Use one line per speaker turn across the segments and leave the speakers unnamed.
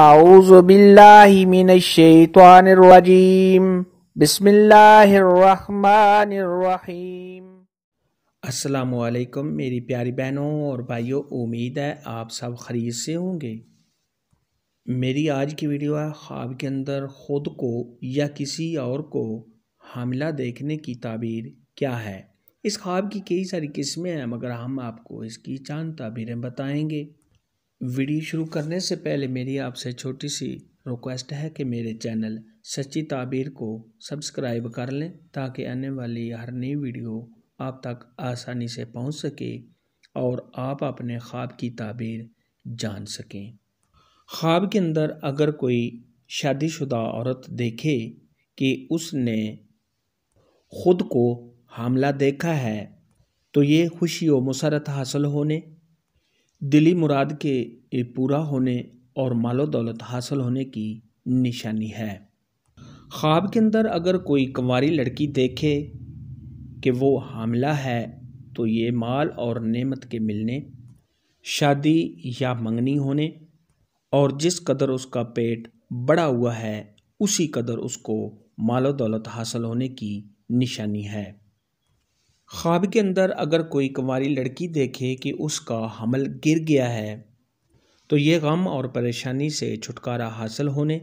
أعوذ بالله من الشيطان الرجيم بسم الله الرحيم अस्सलाम वालेकुम मेरी प्यारी बहनों और भाइयों उम्मीद है आप सब खरीद से होंगे मेरी आज की वीडियो है ख्वाब के अंदर ख़ुद को या किसी और को हामिला देखने की ताबीर क्या है इस ख्वाब की कई सारी किस्में हैं मगर हम आपको इसकी चांद ताबीरें बताएंगे वीडियो शुरू करने से पहले मेरी आपसे छोटी सी रिक्वेस्ट है कि मेरे चैनल सच्ची ताबीर को सब्सक्राइब कर लें ताकि आने वाली हर नई वीडियो आप तक आसानी से पहुंच सके और आप अपने ख्वाब की ताबीर जान सकें ख्वाब के अंदर अगर कोई शादीशुदा औरत देखे कि उसने खुद को हमला देखा है तो ये खुशी व मुसरत हासिल होने दिली मुराद के ये पूरा होने और मालो दौलत हासिल होने की निशानी है ख्वाब के अंदर अगर कोई कंवारी लड़की देखे कि वो हामला है तो ये माल और नेमत के मिलने शादी या मंगनी होने और जिस कदर उसका पेट बड़ा हुआ है उसी कदर उसको मालो दौलत हासिल होने की निशानी है ख्वाब के अंदर अगर कोई कंवारी लड़की देखे कि उसका हमल गिर गया है तो ये गम और परेशानी से छुटकारा हासिल होने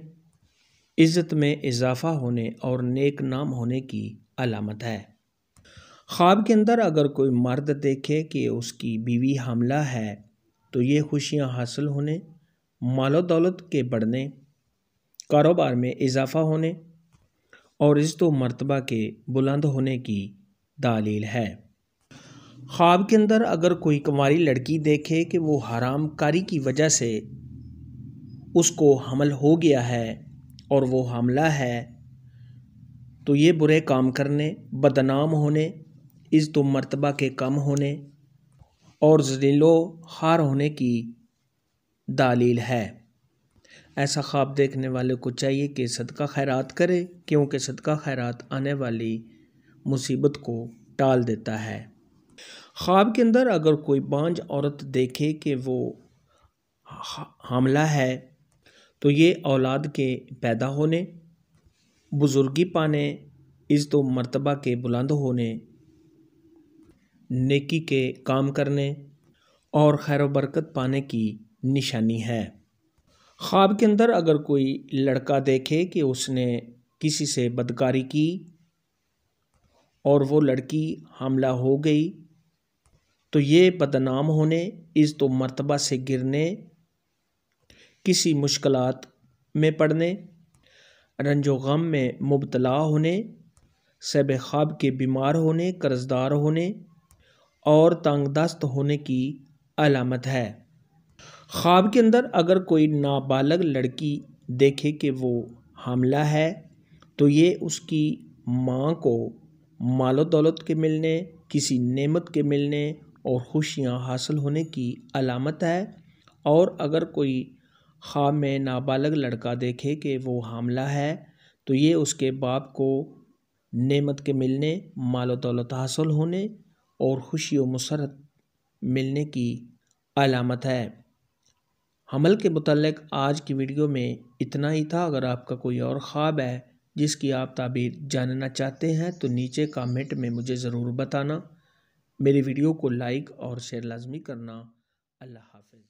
इज़्ज़त में इजाफ़ा होने और नेक नाम होने की अलामत है ख्वाब के अंदर अगर कोई मर्द देखे कि उसकी बीवी हमला है तो ये खुशियाँ हासिल होने मालो दौलत के बढ़ने कारोबार में इजाफ़ा होने और इज़्ज़त मरतबा के बुलंद होने की दालील है ख्वाब के अंदर अगर कोई कुंवारी लड़की देखे कि वो हरामकारी की वजह से उसको हमल हो गया है और वो हमला है तो ये बुरे काम करने बदनाम होने इस तो मर्तबा के कम होने और जलीलो हार होने की दालील है ऐसा ख्वाब देखने वाले को चाहिए कि सदका खैरात करे क्योंकि सदका खैरात आने वाली मुसीबत को टाल देता है ख्वाब के अंदर अगर कोई बांझ औरत देखे कि वो हमला है तो ये औलाद के पैदा होने बुज़ुर्गी पाने इस तो मर्तबा के बुलंद होने नेकी के काम करने और खैर बरकत पाने की निशानी है ख्वाब के अंदर अगर कोई लड़का देखे कि उसने किसी से बदकारी की और वो लड़की हमला हो गई तो ये बदनाम होने इस तो मरतबा से गिरने किसी मुश्किलात में पड़ने रंजो गम में मुबतला होने सैब ख्वाब के बीमार होने कर्जदार होने और तंगदस्त होने की अलामत है ख्वाब के अंदर अगर कोई नाबालग लड़की देखे कि वो हमला है तो ये उसकी माँ को मालो दौलत के मिलने किसी नेमत के मिलने और खुशियाँ हासिल होने की अलामत है और अगर कोई ख्वाब में नाबालग लड़का देखे कि वो हामला है तो ये उसके बाप को नेमत के मिलने मालो दौलत हासिल होने और खुशी व मसरत मिलने की अलामत है हमल के मतलब आज की वीडियो में इतना ही था अगर आपका कोई और ख्वाब है जिसकी आप ताबीर जानना चाहते हैं तो नीचे कामेंट में मुझे ज़रूर बताना मेरी वीडियो को लाइक और शेयर लाजमी करना अल्लाह हाफिज़